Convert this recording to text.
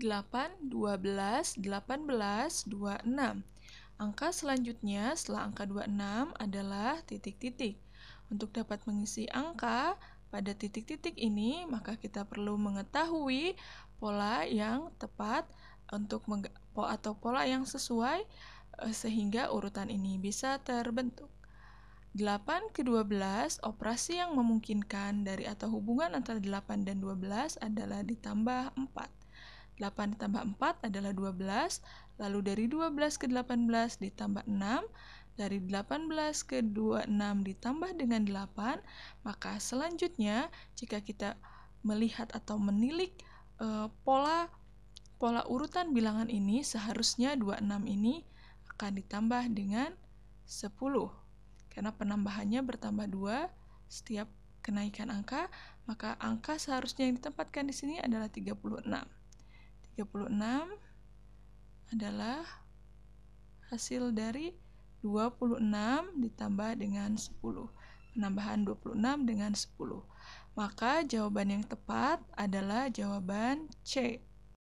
8, 12, 18, 26. Angka selanjutnya setelah angka 26 adalah titik-titik. Untuk dapat mengisi angka pada titik-titik ini, maka kita perlu mengetahui pola yang tepat untuk atau pola yang sesuai eh, sehingga urutan ini bisa terbentuk. 8 ke 12 operasi yang memungkinkan dari atau hubungan antara 8 dan 12 adalah ditambah 4. 8 ditambah 4 adalah 12, lalu dari 12 ke 18 ditambah 6, dari 18 ke 26 ditambah dengan 8, maka selanjutnya jika kita melihat atau menilik e, pola pola urutan bilangan ini seharusnya 26 ini akan ditambah dengan 10. Karena penambahannya bertambah 2 setiap kenaikan angka, maka angka seharusnya yang ditempatkan di sini adalah 36. 36 adalah hasil dari 26 ditambah dengan 10. Penambahan 26 dengan 10. Maka jawaban yang tepat adalah jawaban C.